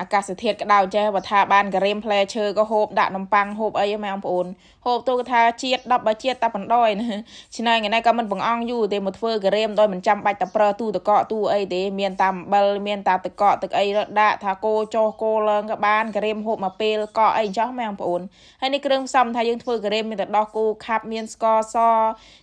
អាកាសធាតុក្តៅចេះបើថាបានការ៉េមផ្លែឈើក៏ហូបដាក់នំប៉័ងហូបអីម៉ែបងប្អូនហូបទូកថាជាតិ10បើជាតិតែបណ្ដោយណាឆ្នៃថ្ងៃនេះក៏មិនបងអង់យូរទេមកធ្វើការ៉េមដោយមិនចាំបាច់តែប្រើទូតកកទូអីទេមានតែអំបិលមានតែតកកទឹកអីដាក់ថាគោចោះគោឡើងក៏បានការ៉េមហូបមកពេលកកអីចោះម៉ែបងប្អូនហើយនេះគ្រឿងផ្សំថាយើងធ្វើការ៉េមមានតែដោះគោខាប់មានស្ករស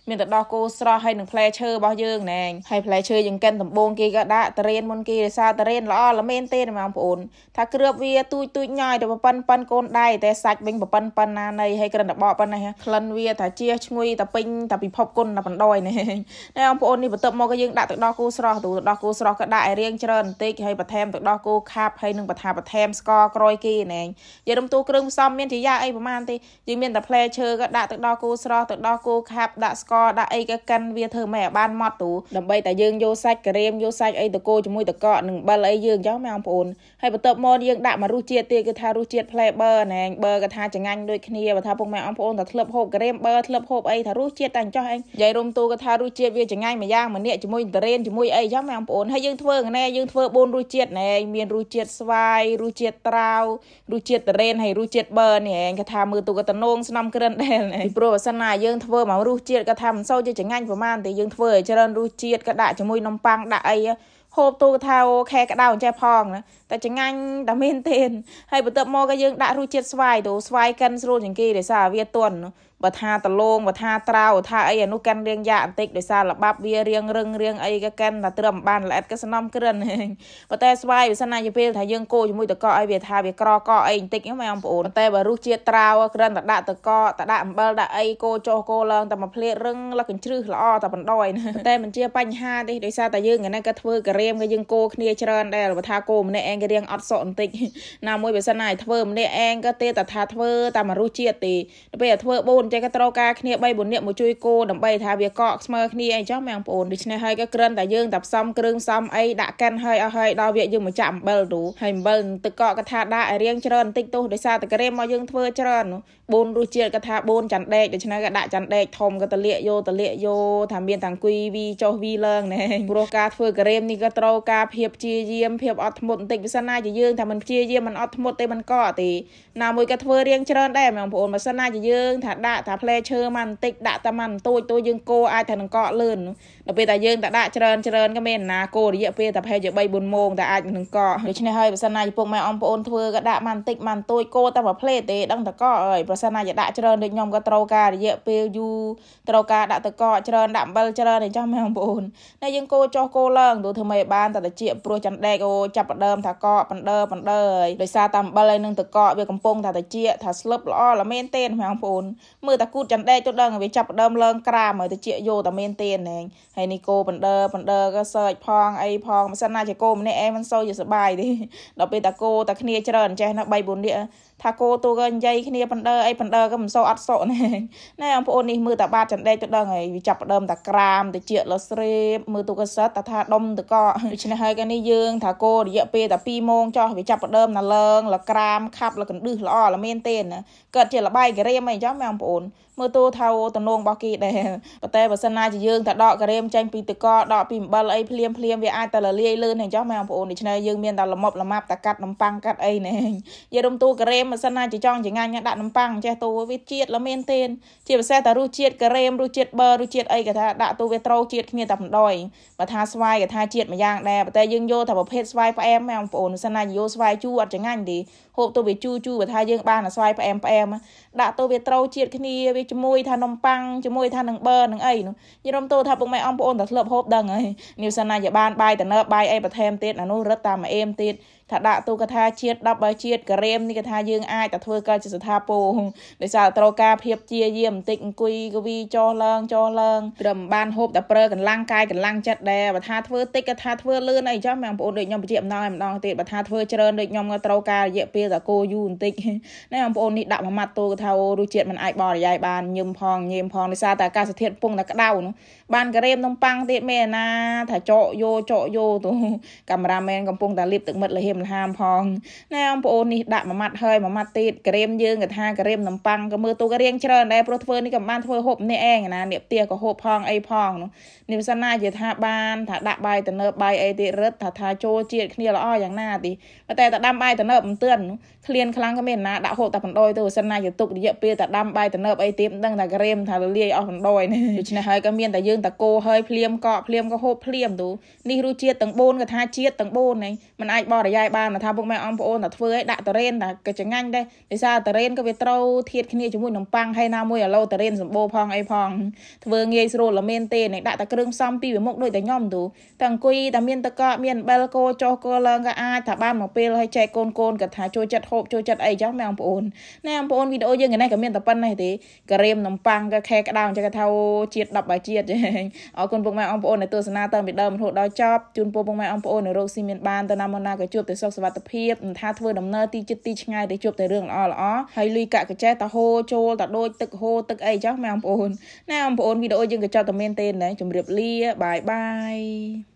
មានតែដោះគោស្រស់ហើយនឹងផ្លែឈើរបស់យើងណែហើយផ្លែឈើយើងកិនដំបងគេក៏ដាក់តរេនមុនគេដោយសារតរេនល្អល្មែនទេម៉ែបងប្អូនថាគ្រឿបវាទូចទូចញ៉ាយតែប៉ិនប៉ិនកូនដៃតែសាច់វិញប៉ិនប៉ិនណានៃហើយក្រិនតបប៉ិនណាក្លិនវាថាជាឈ្ងុយតែពេញតែពិភពគុណតែបណ្ដោយនេះតែបងប្អូននេះបន្ទាប់មកក៏យើងដាក់ទឹកដោះគោស្រស់ទៅទឹកដោះគោស្រស់ក៏ដាក់ឲ្យរៀងច្រើនបន្តិចហើយបន្ថែមទឹកដោះគោខាប់ហើយនឹងបន្ថែមបន្ថែមស្ករក្រូចគីណែយើងរំទូគ្រឿងផ្សំមានជាយ៉ាអីប្រហែលទេយើងមានតែផ្លែឈើក៏ដាក់ទឹកដោះគោស្រស់ទឹកដោះគោខាប់ដាក់ស្ករដាក់អីក៏កិនវាធ្វើម៉េចឲ្យបានម៉ត់ទូដើម្បីតែយើងយកសាច់ក្រៀមយកសាច់អីតកោជាមួយតកកនិងបិលអីយើងចឹងមែនបងប្អូនហើយបន្ទាប់ប់មកយើងដាក់មករសជាតិទៀតគឺថារសជាតិ flavor ណែប៊ឺក៏ថាចងាញ់ដូចគ្នាបើថាពុកម៉ែអងប្អូនតែធ្លាប់ហូបក្រេមប៊ឺធ្លាប់ហូបអីថារសជាតិតែអញ្ចោះឯងនិយាយរួមទូក៏ថារសជាតិវាចងាញ់មួយយ៉ាងម្នាក់ជាមួយតារេនជាមួយអីចឹងម៉ែអងប្អូនហើយយើងធ្វើណែយើងធ្វើ4រសជាតិណែមានរសជាតិស្វាយរសជាតិត្រាវរសជាតិតារេនហើយរសជាតិប៊ឺនេះឯងក៏ថាមើលទូក៏តំណងស្នំក្រិនដែរណែព្រោះបើសិនណាយើងធ្វើមករសជាតិក៏ថាមិនសូវជាចងាញ់ប្រហែលតែយើងធ្វើឲ្យច្រើនរសជាតិក៏ដាក់ជាមួយនំប៉័ងដាក់អីហូបទូកថាអូខែក្តៅចេះផងណាតែចងាញ់តែមានទេហើយបន្ទាប់មកក៏យើងដាក់រសជាតិស្វាយទៅស្វាយកិនស្រួលជាងគេដោយសារវាទន់បើថាតលងបើថាត្រាវថាអីអានោះកាន់រៀងយ៉ាបន្តិចដោយសារលបាប់វារៀងរឹងរៀងអីក៏កាន់តែត្រឹមបានល្អិតក៏សំណំក្រិនប៉ុន្តែស្វាយវាសិនណាជាពេលថាយើងកោជាមួយតកអីវាថាវាក្រកអីបន្តិចហ្នឹងម៉ែអងប្អូនតែបើរសជាតិត្រាវក្រិនតដាក់តកតដាក់អំបិលដាក់អីកោចោះកោឡើងតែមួយភ្លេតរឹងលកញ្ជ្រឹះល្អតែបណ្ដោយតែមិនជាបញ្ហាទេដោយសារតែយើងហ្នឹងក៏ធ្វើការៀមក៏យើងកោគ្នាច្រើនដែរបើថាកោម្នាក់ឯងក៏រៀងអត់សក់បន្តិចណាមួយបើសិនណាឲ្យធ្វើម្នាក់ឯងក៏ទេតែថាធ្វើតែមួយរសជាតិទេទៅពេលឲ្យធ្វើបូនទេក៏ត្រូវការគ្នា3 4នាក់មកជួយគោដើម្បីថាវាកកស្មើគ្នាអីចឹងមែនបងប្អូនដូច្នេះហើយក៏គ្រាន់តែយើងតែផ្សំគ្រឿងផ្សំអីដាក់កិនហើយអស់ហើយដល់វាយើងមកចាក់អំបិលទូហើយអំបិលទឹកកកថាដាក់ឲ្យរៀងច្រើនបន្តិចទោះដោយសារតែក្រេមមកយើងធ្វើច្រើន4រសជាតិក៏ថា4ចាន់ដេកដូច្នេះក៏ដាក់ចាន់ដេកធំក៏តលាកយកតលាកយកថាមានតាំងគួយវីចុះវីឡើងណែព្រោះការធ្វើក្រេមនេះក៏ត្រូវការភាពព្យាយាមភាពអត់ធ្មត់បន្តិចវាសិនណាជាយើងថាមិនព្យាយាមមិនអត់ធ្មត់ទេមិនកកទេណាមួយក៏ធ្វើរៀងច្រើនដែរបងប្អូនបើសិនណាជាយើងថាដាក់ដាក់តែផ្លែឈើមកបន្តិចដាក់តែមកតូចតូចយើងគោអាចថានឹងកកលឿនដល់ពេលតែយើងតែដាក់ច្រើនច្រើនក៏មានណាគោរយៈពេលតែប្រហែលជា3 4ម៉ោងតែអាចនឹងកកដូច្នេះហើយបើសិនណាពុកម៉ែអងប្អូនធ្វើក៏ដាក់មកបន្តិចមកតូចគោតែមួយផ្លែទេដឹងតែកកហើយប្រសិនណាយកដាក់ច្រើនដូចខ្ញុំក៏ត្រូវការរយៈពេលយូរត្រូវការដាក់តកកច្រើនដាក់អំបិលច្រើនអីចាស់ម៉ែអងប្អូនតែយើងគោចោះគោឡើងទោះធ្វើម៉េចបានតែតិចព្រោះចន្ទែកអូចាប់ដើមថាកកបណ្ដើបណ្ដើហើយដោយសារតែអំបិលហើយនឹងតកកវាកំពុងថាតិចថាស្លឹបល្អល្មែនទេម៉ែអងប្អូនមើលតាគូតចន្ដែកទៅដឹងវាចាប់ដើមឡើងក្រាមហើយទៅជាយោតាមានទៀនហ្នឹងហើយនេះគោបណ្ដើបណ្ដើក៏ search ផងអីផងមិនសិនណាជាគោម្នាក់ឯងមិនសូវជាសុបាយទេដល់ពេលតាគោតាគ្នាច្រើនចេះណា3 4នាក់ថាគោទូក៏និយាយគ្នាបណ្ដើអីបណ្ដើក៏មិនសូវអត់សុខណែណែបងប្អូននេះមើលតាបាតចន្ដែកទៅដឹងហើយវាចាប់ដើមតាក្រាមទៅជាលស្រីបមើលទូកសិតតាថាដុំតកដូច្នេះហើយកានេះយើង ថាគោរយៈពេលតា2ម៉ោងចោះវាចាប់ដើមណាលើងលក្រាមខាប់លកណ្ឌឹះល្អលមានទេណាកើតជាលបាយការៀមអីចឹងមែនបងប្អូនអូនមើលតួថាអូតំណងរបស់គេដែរប៉ុន្តែបើសិនណាជាយើងតែដកការ៉េមចេញពីទឹកកកដកពីអំបិលអីភ្លាមភ្លាមវាអាចតែលលាយលឿនអញ្ចឹងមែនបងប្អូនដូច្នេះយើងមានតែលមប់លមាប់តែកាត់នំប៉័ងកាត់អីណែយើងរំតួការ៉េមបើសិនណាជាចង់ចងាញ់ដាក់នំប៉័ងចេះតួវាជាតិល្មមែនទេជាពិសេសតែរសជាតិការ៉េមរសជាតិប៊ឺរសជាតិអីគេថាដាក់តួវាត្រូវជាតិគ្នាតែម្ដងបើថាស្វាយគេថាជាតិមួយយ៉ាងដែរប៉ុន្តែយើងយកថាប្រភេទស្វាយផ្អែមមែនបងប្អូនបើសិនណាយកស្វាយជូរអត់ចងាញ់ទេហូបតួវាជូរជូរបើថាយើងបានស្វាយផ្អែមផ្អែមដាក់តួវាត្រូវជាតិគ្នាគ្នាវាជាមួយថានំប៉័ងជាមួយថានឹងប៊ឺនឹងអីនោះញរំតូថាពុកម៉ែអង្គប្អូនតែធ្លាប់ហូបដឹងហើយនេះសិនណាយាបានបាយតើណើបាយអីបន្ថែមទៀតអានោះរឹតតាមអែមទៀតថាដាក់ទូកថាជាតិ10បើជាតិការ៉េមនេះគេថាយើងអាចតែធ្វើកើតជាស្ថាពរដោយសារត្រូវការភាពជាយាមបន្តិចអង្គុយកវីចោះឡើងចោះឡើងត្រឹមបានហូបតែប្រើកម្លាំងកាយកម្លាំងចិត្តដែរបើថាធ្វើតិចគេថាធ្វើលឿនអីចឹងបងប្អូនដូចខ្ញុំបញ្ជាក់ម្ដងម្ដងទៀតបើថាធ្វើច្រើនដូចខ្ញុំក៏ត្រូវការរយៈពេលតែគោយូរបន្តិចណាបងប្អូននេះដាក់មួយម៉ាត់ទូកថាអូរសជាតិมันអាចបរិយាយបានញឹមផងញៀមផងដោយសារតែអាកាសធាតុពងតែក្តៅនោះបានការ៉េមនំប៉័ងទៀតមេណាថាចោកយោចោកយោទូកាមេរ៉ាមែនកំពុងតែលាបទឹកមិត្តលហេមល្ហាមផងណាបងប្អូននេះដាក់មួយម៉ាត់ហើយមួយម៉ាត់ទៀតក្រែមយើងក៏ថាក្រែមនំប៉័ងក៏មើលទូករៀងច្រើនដែរព្រោះធ្វើនេះក៏បានធ្វើហូបនេះឯងណានេះផ្ទះក៏ហូបផងអីផងនោះនេះមិនសិនណានិយាយ ថាបាន ថាដាក់បាយទៅនៅបាយអីទៀតរឹតថាថាចូលជាតិគ្នាល្អយ៉ាងណាទីប៉ុន្តែតែដាំបាយទៅនៅមិនទឿនឃ្លានខ្លាំងក៏មានណាដាក់ហូបតែបណ្ដោយទៅមិនសិនណាជាទុករយៈពេលតែដាំបាយទៅនៅអីទៀតមិនដឹងថាក្រែមថាលលាយអស់បណ្ដោយនេះដូច្នេះហើយក៏មានតែយើងតកោហើយភ្លាមកកភ្លាមក៏ហូបភ្លាមទូនេះរសជាតិទាំង4ក៏ថាជាតិទាំង4ហ្នឹងมันអាចបរិយាយដែរបានថាពុកម៉ែអង្គប្អូនតែធ្វើឲ្យដាក់តរ៉េនតែក៏ចងាញ់ដែរដោយសារតរ៉េនក៏វាត្រូវធៀបគ្នាជាមួយនំប៉័ងហើយណាមួយឥឡូវតរ៉េនសម្បូរផងអីផងធ្វើងាយស្រួលល្មែនទេនឹងដាក់តែគ្រឿងផ្សំពីមុខដូចតែខ្ញុំទូតែអង្គុយតែមានតកមានអំបិលកោចោះកោឡើងក៏អាចថាបានមកពេលឲ្យចែកកូនកូនក៏ថាចូលចិត្តហូបចូលចិត្តអីចឹងម៉ែអង្គប្អូនណែអង្គប្អូនវីដេអូយើងនេះក៏មានតែប៉ុណ្ណេះទេក៏រៀមនំប៉័ងក៏ខែក្តៅចឹងក៏ថាជាតិ10បើជាតិចឹងអរគុណពុកម៉ែអង្គប្អូនដែលទស្សនាតាំងពីដើមរហូតដល់ចប់ជូនពរពុកម៉ែអង្គប្អូននៅរោគស៊ីមានបានទៅណាមកណាក៏ជួបតែទៅសុខសวัสดิភាពមិនថាធ្វើដំណើរទីជិតទីឆ្ងាយទៅជួបតែរឿងល្អល្អហើយលុយកាក់កញ្ចែតាហូចូលតាដូចទឹកហូទឹកអីចឹងមែនបងប្អូនណាបងប្អូនវីដេអូយើងក៏ចប់តែមែនទេណាជម្រាបលាបាយបាយ